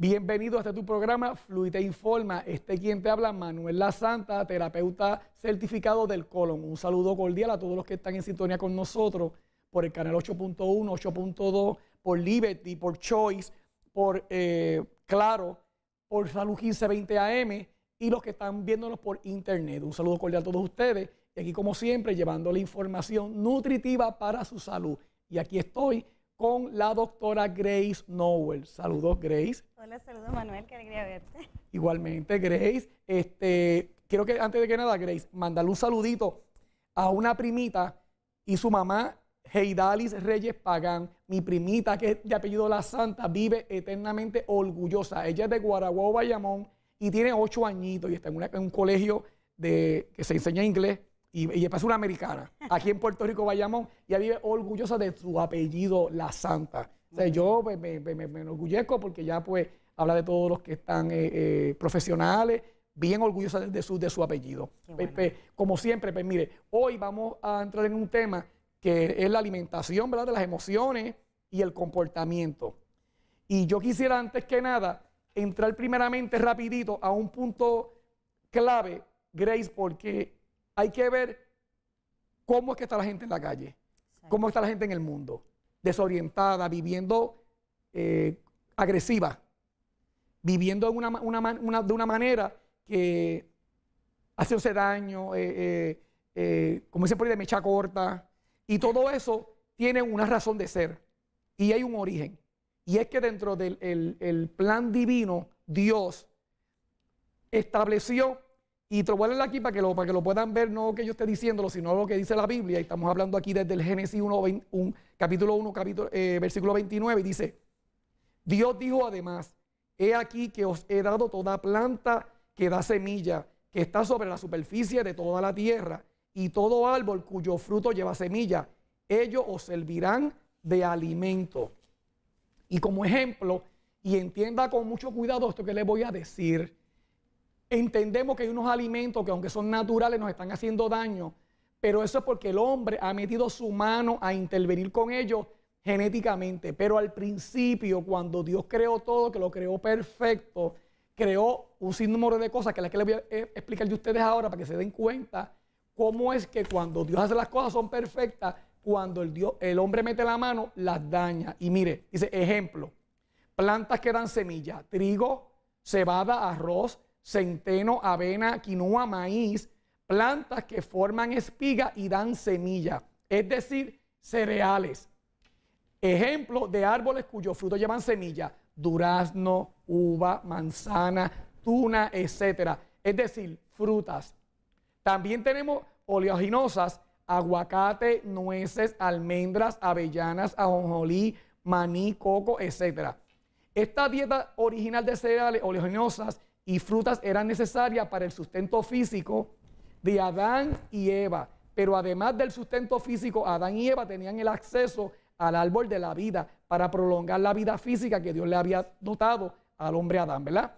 Bienvenido a este tu programa Fluide Informa. Este quien te habla, Manuel La Santa, terapeuta certificado del colon. Un saludo cordial a todos los que están en sintonía con nosotros por el canal 8.1, 8.2, por Liberty, por Choice, por eh, Claro, por Salud 1520 AM y los que están viéndonos por internet. Un saludo cordial a todos ustedes. Y aquí, como siempre, llevando la información nutritiva para su salud. Y aquí estoy con la doctora Grace Nowell. Saludos, Grace. Hola, saludos, Manuel, qué alegría verte. Igualmente, Grace. Este, quiero que antes de que nada, Grace, mandarle un saludito a una primita y su mamá, Heidalis Reyes Pagán. Mi primita, que es de apellido La Santa, vive eternamente orgullosa. Ella es de Guaraguao, Bayamón, y tiene ocho añitos y está en, un colegio de, que se enseña inglés y, y es una americana. Aquí en Puerto Rico, Bayamón, y vive orgullosa de su apellido, La Santa. O sea, yo me, enorgullezco porque ya pues habla de todos los que están eh, eh, profesionales, bien orgullosa de su, de su apellido. como siempre, pues mire, hoy vamos a entrar en un tema que es la alimentación, ¿verdad? De las emociones y el comportamiento. Y yo quisiera antes que nada entrar primeramente rapidito a un punto clave, Grace, porque hay que ver cómo es que está la gente en la calle, cómo está la gente en el mundo, desorientada, viviendo eh, agresiva, viviendo de una, manera que hace daño, eh, eh, como dicen por ahí, de mecha corta, y todo eso tiene una razón de ser y hay un origen. Y es que dentro del plan divino, Dios estableció y te aquí para que, lo, para que lo puedan ver, no que yo esté diciéndolo, sino lo que dice la Biblia. Y estamos hablando aquí desde el Génesis 1, capítulo 1, capítulo, eh, versículo 29. dice, Dios dijo además, he aquí que os he dado toda planta que da semilla, que está sobre la superficie de toda la tierra, y todo árbol cuyo fruto lleva semilla. Ellos os servirán de alimento. Y como ejemplo, y entienda con mucho cuidado esto que le voy a decir, Entendemos que hay unos alimentos que aunque son naturales nos están haciendo daño, pero eso es porque el hombre ha metido su mano a intervenir con ellos genéticamente. Pero al principio, cuando Dios creó todo, que lo creó perfecto, creó un sinnúmero de cosas que la que les voy a eh, explicar de ustedes ahora para que se den cuenta cómo es que cuando Dios hace las cosas son perfectas, cuando el, Dios, el hombre mete la mano, las daña. Y mire, dice, ejemplo, plantas que dan semilla, trigo, cebada, arroz, centeno, avena, quinoa, maíz, plantas que forman espiga y dan semilla, es decir, cereales. Ejemplo de árboles cuyos frutos llevan semilla, durazno, uva, manzana, tuna, etc. Es decir, frutas. También tenemos oleaginosas, aguacate, nueces, almendras, avellanas, ajonjolí, maní, coco, etc. Esta dieta original de cereales oleaginosas y frutas eran necesarias para el sustento físico de Adán y Eva. Pero además del sustento físico, Adán y Eva tenían el acceso al árbol de la vida para prolongar la vida física que Dios le había dotado al hombre Adán, ¿verdad?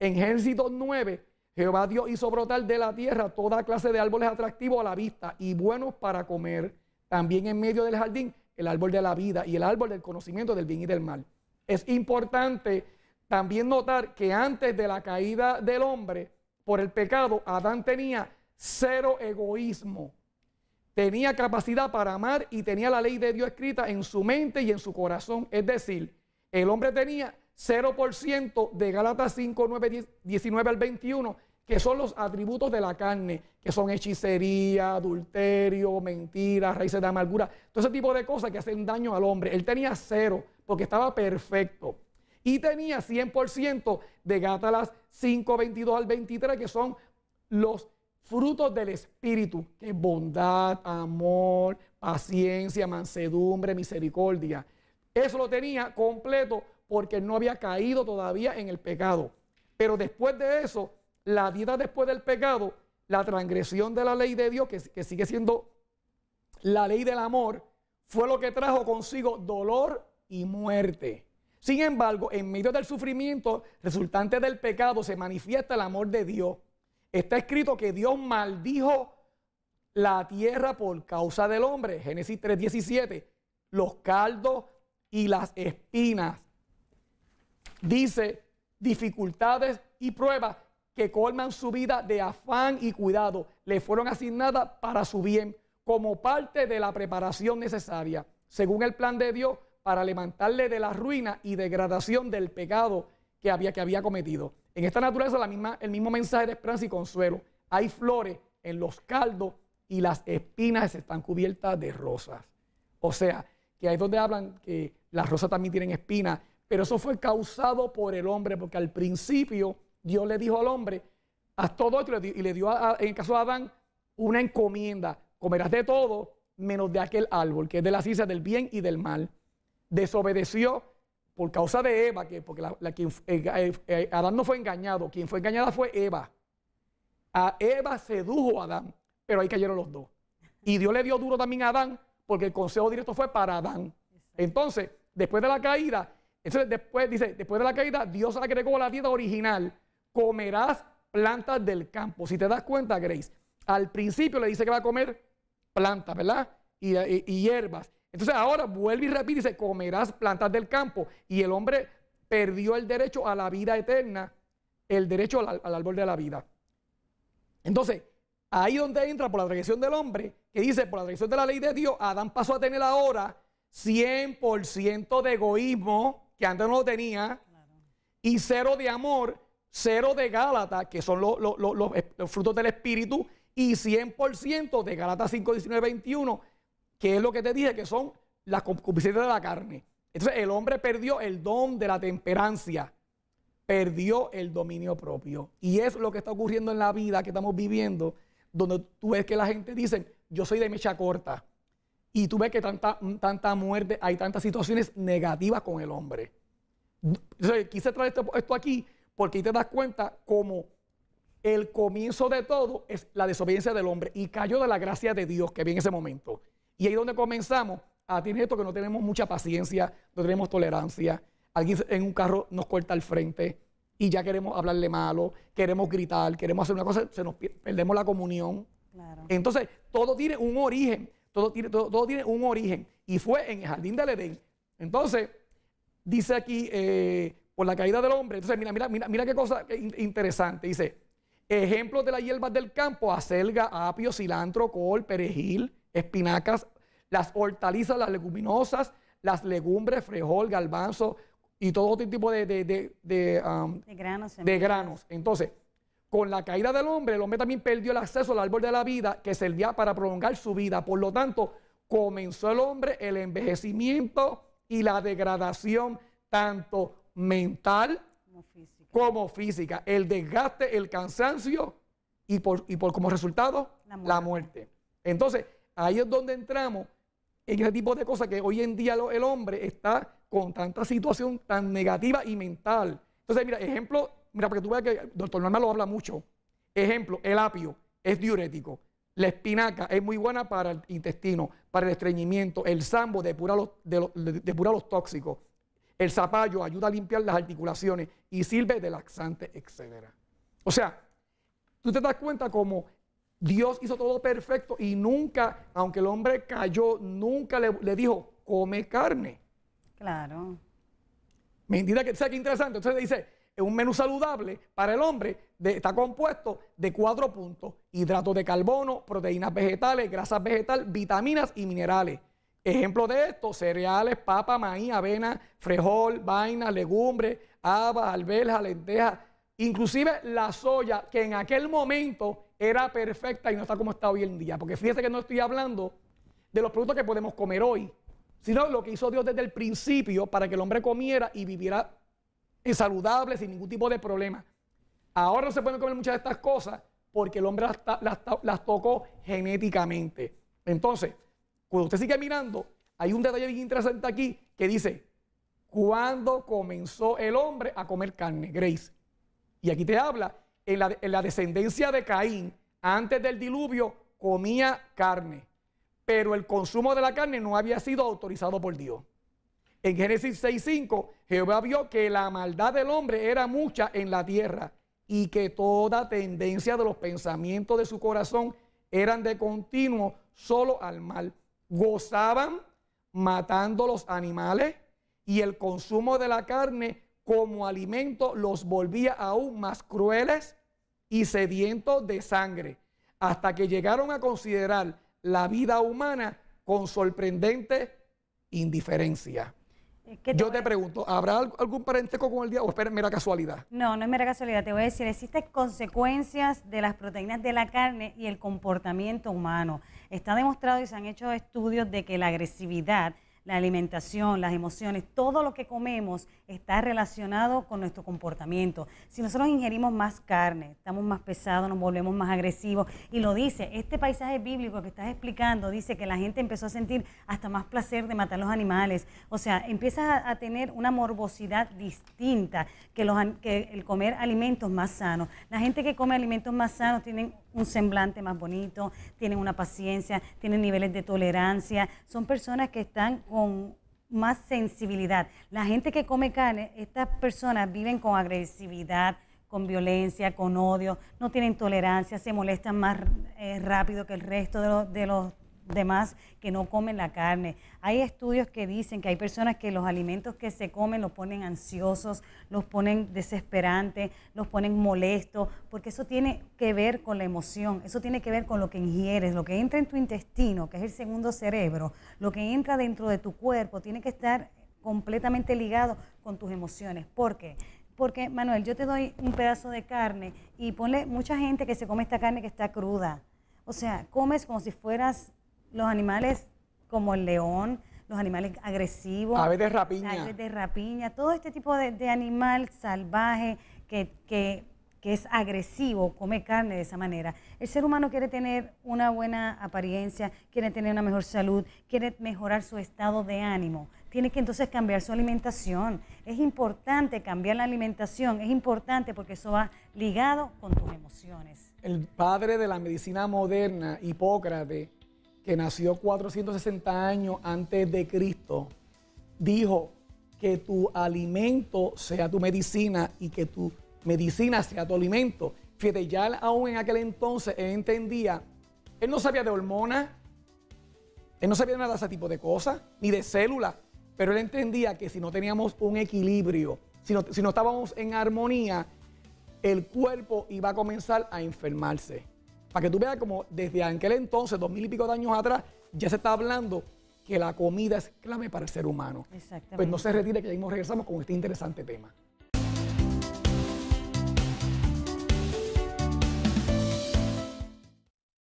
En Génesis 2.9, Jehová Dios hizo brotar de la tierra toda clase de árboles atractivos a la vista y buenos para comer. También en medio del jardín, el árbol de la vida y el árbol del conocimiento del bien y del mal. Es importante también notar que antes de la caída del hombre por el pecado, Adán tenía cero egoísmo. Tenía capacidad para amar y tenía la ley de Dios escrita en su mente y en su corazón. Es decir, el hombre tenía 0% de Gálatas 5, 9, 19 al 21, que son los atributos de la carne, que son hechicería, adulterio, mentiras, raíces de amargura, todo ese tipo de cosas que hacen daño al hombre. Él tenía cero, porque estaba perfecto y tenía 100% de Gátalas 5, 22 al 23, que son los frutos del Espíritu, que es bondad, amor, paciencia, mansedumbre, misericordia. Eso lo tenía completo porque no había caído todavía en el pecado. Pero después de eso, la vida después del pecado, la transgresión de la ley de Dios, que, que sigue siendo la ley del amor, fue lo que trajo consigo dolor y muerte. Sin embargo, en medio del sufrimiento resultante del pecado se manifiesta el amor de Dios. Está escrito que Dios maldijo la tierra por causa del hombre. Génesis 3:17. Los caldos y las espinas. Dice dificultades y pruebas que colman su vida de afán y cuidado. Le fueron asignadas para su bien como parte de la preparación necesaria. Según el plan de Dios, para levantarle de la ruina y degradación del pecado que había, que había cometido. En esta naturaleza, la misma, el mismo mensaje de esperanza y consuelo. Hay flores en los caldos y las espinas están cubiertas de rosas. O sea, que ahí es donde hablan que las rosas también tienen espinas, pero eso fue causado por el hombre, porque al principio Dios le dijo al hombre, haz todo esto, y le dio, en el caso de Adán, una encomienda, comerás de todo menos de aquel árbol, que es de la ciencia del bien y del mal desobedeció por causa de Eva, que, porque la, eh, eh, eh, Adán no fue engañado, quien fue engañada fue Eva. A Eva sedujo a Adán, pero ahí cayeron los dos. Y Dios le dio duro también a Adán, porque el consejo directo fue para Adán. Entonces, después de la caída, entonces después dice, después de la caída, Dios agregó a la dieta original, comerás plantas del campo. Si te das cuenta, Grace, al principio le dice que va a comer plantas, ¿verdad? y hierbas. Entonces ahora vuelve y repite y dice, comerás plantas del campo. Y el hombre perdió el derecho a la vida eterna, el derecho al, árbol de la vida. Entonces, ahí donde entra por la traición del hombre, que dice, por la traición de la ley de Dios, Adán pasó a tener ahora 100% de egoísmo, que antes no lo tenía, y cero de amor, cero de gálatas que son los, frutos del Espíritu, y 100% de gálatas 5, 19, 21 que es lo que te dije, que son las concupiscencias de la carne. Entonces el hombre perdió el don de la temperancia, perdió el dominio propio. Y es lo que está ocurriendo en la vida que estamos viviendo, donde tú ves que la gente dice, yo soy de mecha corta. Y tú ves que tanta, mm, tanta muerte, hay tantas situaciones negativas con el hombre. Entonces, quise traer esto, aquí porque ahí te das cuenta como el comienzo de todo es la desobediencia del hombre y cayó de la gracia de Dios que viene en ese momento. Y ahí es donde comenzamos a ah, tener esto que no tenemos mucha paciencia, no tenemos tolerancia. Alguien en un carro nos corta al frente y ya queremos hablarle malo, queremos gritar, queremos hacer una cosa, se nos perdemos la comunión. Entonces, todo tiene un origen, todo tiene, todo, tiene un origen. Y fue en el jardín del Edén. Entonces, dice aquí, eh, por la caída del hombre, entonces mira, mira, mira, mira qué cosa interesante. Dice, ejemplos de las hierbas del campo, acelga, apio, cilantro, col, perejil, espinacas, las hortalizas, las leguminosas, las legumbres, frijol, garbanzo y todo otro tipo de, de, um, granos. De granos. Entonces, con la caída del hombre, el hombre también perdió el acceso al árbol de la vida que servía para prolongar su vida. Por lo tanto, comenzó el hombre el envejecimiento y la degradación tanto mental como física. El desgaste, el cansancio y por, por como resultado La muerte. Entonces, Ahí es donde entramos en ese tipo de cosas que hoy en día el hombre está con tanta situación tan negativa y mental. Entonces, mira, ejemplo, mira, porque tú veas que el doctor Norma lo habla mucho. Ejemplo, el apio es diurético. La espinaca es muy buena para el intestino, para el estreñimiento. El sambo depura los, de depura los tóxicos. El zapallo ayuda a limpiar las articulaciones y sirve de laxante, etc. O sea, tú te das cuenta como Dios hizo todo perfecto y nunca, aunque el hombre cayó, nunca le, dijo, come carne. Claro. Mentira que, sea, que interesante. Entonces dice, es un menú saludable para el hombre está compuesto de cuatro puntos: hidratos de carbono, proteínas vegetales, grasas vegetales, vitaminas y minerales. Ejemplo de esto: cereales, papa, maíz, avena, frijol, vaina, legumbres, habas, alberjas, lentejas, inclusive la soya, que en aquel momento era perfecta y no está como está hoy en día. Porque fíjese que no estoy hablando de los productos que podemos comer hoy, sino lo que hizo Dios desde el principio para que el hombre comiera y viviera eh, saludable, sin ningún tipo de problema. Ahora no se pueden comer muchas de estas cosas porque el hombre las, las, las tocó genéticamente. Entonces, cuando usted sigue mirando, hay un detalle bien interesante aquí que dice, ¿cuándo comenzó el hombre a comer carne? Grace. Y aquí te habla en la, descendencia de Caín, antes del diluvio, comía carne, pero el consumo de la carne no había sido autorizado por Dios. En Génesis 6:5, Jehová vio que la maldad del hombre era mucha en la tierra y que toda tendencia de los pensamientos de su corazón eran de continuo solo al mal. Gozaban matando los animales y el consumo de la carne como alimento los volvía aún más crueles y sedientos de sangre, hasta que llegaron a considerar la vida humana con sorprendente indiferencia. Eh, Yo te pregunto, ¿habrá algún parentesco con el diablo o es mera casualidad? No, no es mera casualidad. Te voy a decir, existen consecuencias de las proteínas de la carne y el comportamiento humano. Está demostrado y se han hecho estudios de que la agresividad la alimentación, las emociones, todo lo que comemos está relacionado con nuestro comportamiento. Si nosotros ingerimos más carne, estamos más pesados, nos volvemos más agresivos. Y lo dice, este paisaje bíblico que estás explicando dice que la gente empezó a sentir hasta más placer de matar los animales. O sea, empiezas a, tener una morbosidad distinta que, los, que el comer alimentos más sanos. La gente que come alimentos más sanos tienen un semblante más bonito, tienen una paciencia, tienen niveles de tolerancia, son personas que están con más sensibilidad. La gente que come carne, estas personas viven con agresividad, con violencia, con odio, no tienen tolerancia, se molestan más eh, rápido que el resto de, de los demás que no comen la carne. Hay estudios que dicen que hay personas que los alimentos que se comen los ponen ansiosos, los ponen desesperantes, los ponen molestos, porque eso tiene que ver con la emoción, eso tiene que ver con lo que ingieres, lo que entra en tu intestino, que es el segundo cerebro, lo que entra dentro de tu cuerpo, tiene que estar completamente ligado con tus emociones. ¿Por qué? Porque, Manuel, yo te doy un pedazo de carne y ponle mucha gente que se come esta carne que está cruda. O sea, comes como si fueras los animales como el león, los animales agresivos. Aves de rapiña. Aves de rapiña, todo este tipo de, animal salvaje que, que, es agresivo, come carne de esa manera. El ser humano quiere tener una buena apariencia, quiere tener una mejor salud, quiere mejorar su estado de ánimo. Tiene que entonces cambiar su alimentación. Es importante cambiar la alimentación, es importante porque eso va ligado con tus emociones. El padre de la medicina moderna, Hipócrates, que nació 460 años antes de Cristo, dijo que tu alimento sea tu medicina y que tu medicina sea tu alimento. Fíjate, ya aún en aquel entonces él entendía, él no sabía de hormonas, él no sabía nada de ese tipo de cosas, ni de células, pero él entendía que si no teníamos un equilibrio, si no, si no estábamos en armonía, el cuerpo iba a comenzar a enfermarse. Para que tú veas como desde aquel entonces, dos mil y pico de años atrás, ya se está hablando que la comida es clave para el ser humano. Exactamente. Pues no se retire que ahí mismo regresamos con este interesante tema.